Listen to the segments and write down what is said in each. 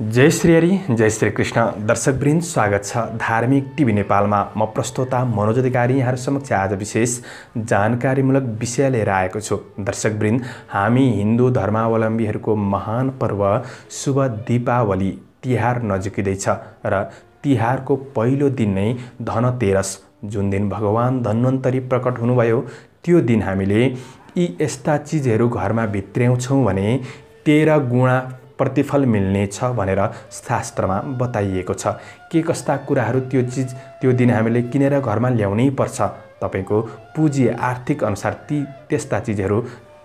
जय श्री हरि जय श्री कृष्ण दर्शकवृन्द स्वागत छ धार्मिक टिभी नेपालमा म प्रस्तोता मनोज अधिकारी यहाँहरू समक्ष आज विशेष जानकारीमूलक विषय लिएर आएको छु दर्शकवृन्द हामी हिन्दू धर्मावलम्बीहरूको महान पर्व शुभ दीपावली तिहार नजिकिँदैछ र तिहारको पहिलो दिन नै धनतेरस जुन दिन भगवान् धन्वन्तरी प्रकट हुनुभयो त्यो दिन हामीले यी यस्ता चिजहरू घरमा भित्र्याउँछौँ भने तेह्र गुणा प्रतिफल मिल्ने छ भनेर शास्त्रमा बताइएको छ के कस्ता कुराहरू त्यो चिज त्यो दिन हामीले किनेर घरमा ल्याउनै पर्छ तपाईँको पुँजी आर्थिक अनुसार ती त्यस्ता चिजहरू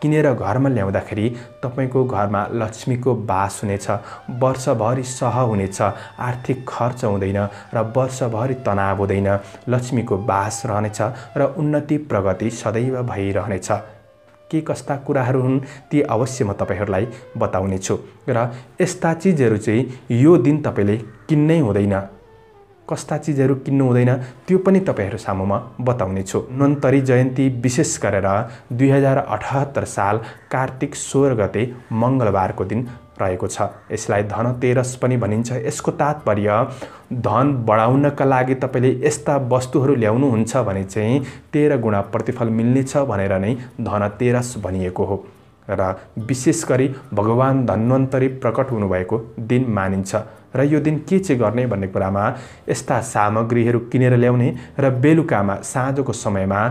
किनेर घरमा ल्याउँदाखेरि तपाईँको घरमा लक्ष्मीको बास हुनेछ वर्षभरि सह हुनेछ आर्थिक खर्च हुँदैन र वर्षभरि तनाव हुँदैन लक्ष्मीको बास रहनेछ र उन्नति प्रगति सदैव भइरहनेछ के कस्ता कुराहरू हुन् ती अवश्य म तपाईँहरूलाई बताउनेछु र यस्ता चिजहरू चाहिँ यो दिन तपाईँले किन्नै हुँदैन कस्ता चिजहरू किन्नु हुँदैन त्यो पनि तपाईँहरू सामुमा छु नन्तरी जयन्ती विशेष गरेर दुई हजार अठहत्तर साल कार्तिक सोह्र गते मङ्गलबारको दिन रहेको छ यसलाई धनतेरस पनि भनिन्छ यसको तात्पर्य धन बढाउनका लागि तपाईँले यस्ता वस्तुहरू ल्याउनुहुन्छ भने चाहिँ तेह्र गुणा प्रतिफल मिल्नेछ भनेर नै धनतेरस भनिएको हो र विशेष गरी भगवान् धन्वन्तरी प्रकट हुनुभएको दिन मानिन्छ र यो दिन के चाहिँ गर्ने भन्ने कुरामा यस्ता सामग्रीहरू किनेर ल्याउने र बेलुकामा साँझको समयमा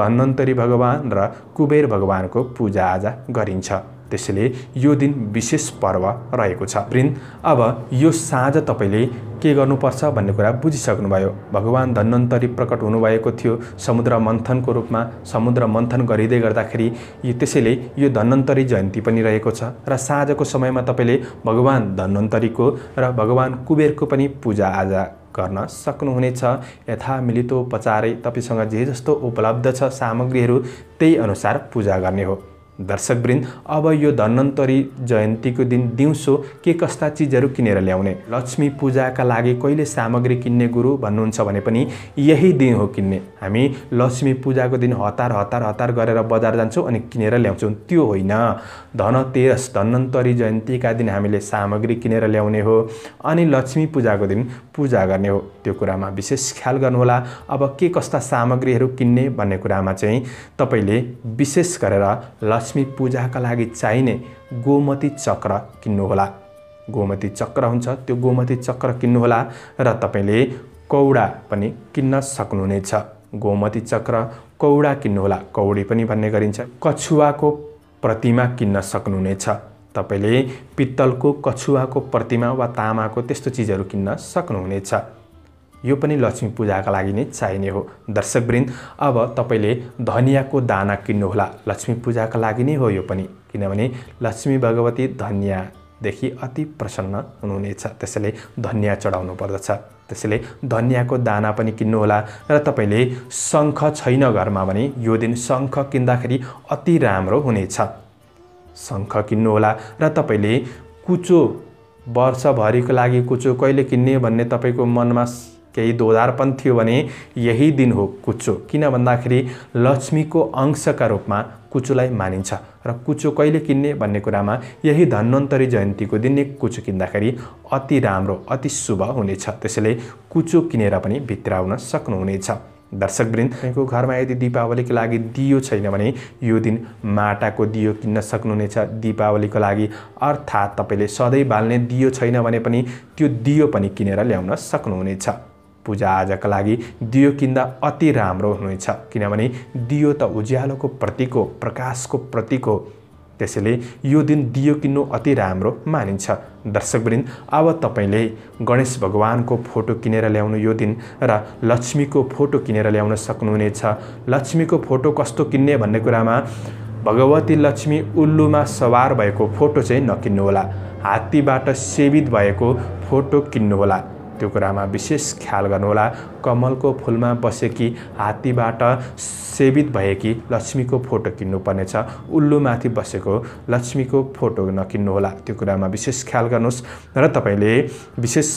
धन्वन्तरी भगवान् र कुबेर भगवानको पूजाआजा गरिन्छ त्यसैले यो दिन विशेष पर्व रहेको छ प्रिन्त अब यो साँझ तपाईँले के गर्नुपर्छ भन्ने कुरा बुझिसक्नुभयो भगवान् धन्वन्तरी प्रकट हुनुभएको थियो समुद्र मन्थनको रूपमा समुद्र मन्थन गरिँदै गर्दाखेरि यो त्यसैले यो धन्वन्तरी जयन्ती पनि रहेको छ र साँझको समयमा तपाईँले भगवान् धन्वन्तरीको र भगवान् कुबेरको पनि पूजा पूजाआजा गर्न सक्नुहुनेछ यथा मिलितो पचारै तपाईँसँग जे जस्तो उपलब्ध छ सामग्रीहरू त्यही अनुसार पूजा गर्ने हो दर्शकवृन्द अब यो धन्वन्तरी जयन्तीको दिन दिउँसो के कस्ता चिजहरू किनेर ल्याउने लक्ष्मी पूजाका लागि कहिले सामग्री किन्ने गुरु भन्नुहुन्छ भने पनि यही दिन हो किन्ने हामी लक्ष्मी पूजाको दिन हतार हतार हतार गरेर बजार जान्छौँ अनि किनेर ल्याउँछौँ त्यो होइन धनतेरस धन्वन्तरी जयन्तीका दिन हामीले सामग्री किनेर ल्याउने हो अनि लक्ष्मी पूजाको दिन पूजा गर्ने हो त्यो कुरामा विशेष ख्याल गर्नुहोला अब के कस्ता सामग्रीहरू किन्ने भन्ने कुरामा चाहिँ तपाईँले विशेष गरेर लक्ष्मी लक्ष्मी पूजाका लागि चाहिने गोमती चक्र किन्नुहोला गोमती चक्र हुन्छ त्यो गोमती चक्र किन्नुहोला र तपाईँले कौडा पनि किन्न सक्नुहुनेछ गोमती चक्र कौडा किन्नुहोला कौडी पनि भन्ने गरिन्छ कछुवाको प्रतिमा किन्न सक्नुहुनेछ तपाईँले पित्तलको कछुवाको प्रतिमा वा तामाको त्यस्तो चिजहरू किन्न सक्नुहुनेछ यो पनि लक्ष्मी पूजाका लागि नै चाहिने हो दर्शकवृन्द अब तपाईँले धनियाँको दाना किन्नुहोला लक्ष्मी पूजाका लागि नै हो यो पनि किनभने लक्ष्मी भगवती धनियाँदेखि अति प्रसन्न हुनुहुनेछ त्यसैले धनियाँ चढाउनु पर्दछ त्यसैले धनियाँको दाना पनि किन्नुहोला र तपाईँले शङ्ख छैन घरमा भने यो दिन शङ्ख किन्दाखेरि अति राम्रो हुनेछ शङ्ख किन्नुहोला र तपाईँले कुचो वर्षभरिको लागि कुचो कहिले किन्ने भन्ने तपाईँको मनमा केही पनि थियो भने यही दिन हो कुचो किन भन्दाखेरि लक्ष्मीको अंशका रूपमा कुचोलाई मानिन्छ र कुचो कहिले किन्ने भन्ने कुरामा यही धन्वन्तरी जयन्तीको दिन नै कुचो किन्दाखेरि अति राम्रो अति शुभ हुनेछ त्यसैले कुचो किनेर पनि भित्र आउन सक्नुहुनेछ दर्शकवृन्द तपाईँको घरमा यदि दिपावलीको लागि दियो छैन भने यो दिन माटाको दियो किन्न सक्नुहुनेछ दिपावलीको लागि अर्थात् तपाईँले सधैँ बाल्ने दियो छैन भने पनि त्यो दियो पनि किनेर ल्याउन सक्नुहुनेछ पूजाआजाका लागि दियो किन्दा अति राम्रो हुनेछ किनभने दियो त उज्यालोको प्रतीक हो प्रकाशको प्रतीक हो त्यसैले यो दिन दियो किन्नु अति राम्रो मानिन्छ दर्शकवृन्द अब तपाईँले गणेश भगवानको फोटो किनेर ल्याउनु यो दिन र लक्ष्मीको फोटो किनेर ल्याउन सक्नुहुनेछ लक्ष्मीको फोटो कस्तो किन्ने भन्ने कुरामा भगवती लक्ष्मी उल्लुमा सवार भएको फोटो चाहिँ नकिन्नुहोला हात्तीबाट सेवित भएको फोटो किन्नुहोला त्यो कुरामा विशेष ख्याल गर्नुहोला कमलको फुलमा बसेकी हात्तीबाट सेवित भएकी लक्ष्मीको फोटो किन्नुपर्नेछ उल्लुमाथि बसेको लक्ष्मीको फोटो नकिन्नुहोला त्यो कुरामा विशेष ख्याल गर्नुहोस् र तपाईँले विशेष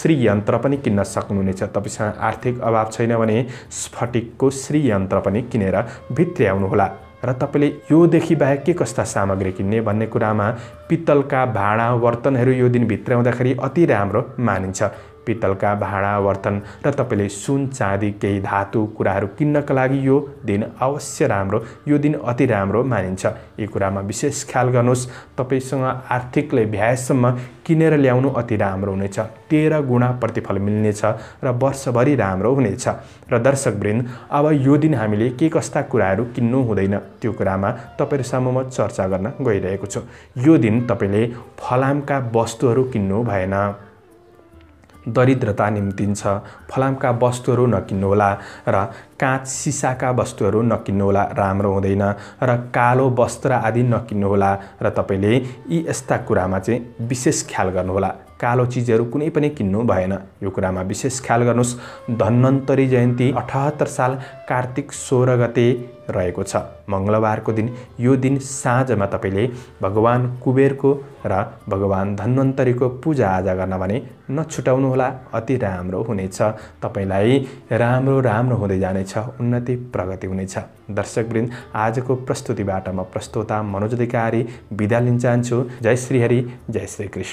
श्री यन्त्र पनि किन्न सक्नुहुनेछ तपाईँसँग आर्थिक अभाव छैन भने स्फटिकको यन्त्र पनि किनेर भित्र्याउनुहोला र तपाईँले योदेखि बाहेक के कस्ता सामग्री किन्ने भन्ने कुरामा पित्तलका भाँडा बर्तनहरू यो दिन हुँदाखेरि अति राम्रो मानिन्छ पित्तलका भाँडावर्तन र तपाईँले सुन चाँदी केही धातु कुराहरू किन्नका लागि यो दिन अवश्य राम्रो यो दिन अति राम्रो मानिन्छ यी कुरामा विशेष ख्याल गर्नुहोस् तपाईँसँग आर्थिकले भ्यासम्म किनेर ल्याउनु अति राम्रो हुनेछ तेह्र गुणा प्रतिफल मिल्नेछ र वर्षभरि राम्रो हुनेछ र दर्शकवृन्द अब यो दिन हामीले के कस्ता कुराहरू किन्नु हुँदैन त्यो कुरामा तपाईँहरूसम्म म चर्चा गर्न गइरहेको छु यो दिन तपाईँले फलामका वस्तुहरू किन्नु भएन दरिद्रता निम्तिन्छ फलामका वस्तुहरू नकिन्नुहोला र काँच सिसाका वस्तुहरू नकिन्नुहोला राम्रो हुँदैन र कालो वस्त्र आदि नकिन्नुहोला र तपाईँले यी यस्ता कुरामा चाहिँ विशेष ख्याल गर्नुहोला कालो चिजहरू कुनै पनि किन्नु भएन यो कुरामा विशेष ख्याल गर्नुहोस् धन्वन्तरी जयन्ती अठहत्तर साल कार्तिक सोह्र गते रहेको छ मङ्गलबारको दिन यो दिन साँझमा तपाईँले भगवान् कुबेरको र भगवान् धन्वन्तरीको पूजाआजा गर्न भने नछुटाउनुहोला अति राम्रो हुनेछ तपाईँलाई राम्रो राम्रो हुँदै जानेछ उन्नति प्रगति हुनेछ दर्शकवृन्द आजको प्रस्तुतिबाट म प्रस्तोता मनोज अधिकारी बिदा लिन चाहन्छु जय श्रीहरि जय श्री कृष्ण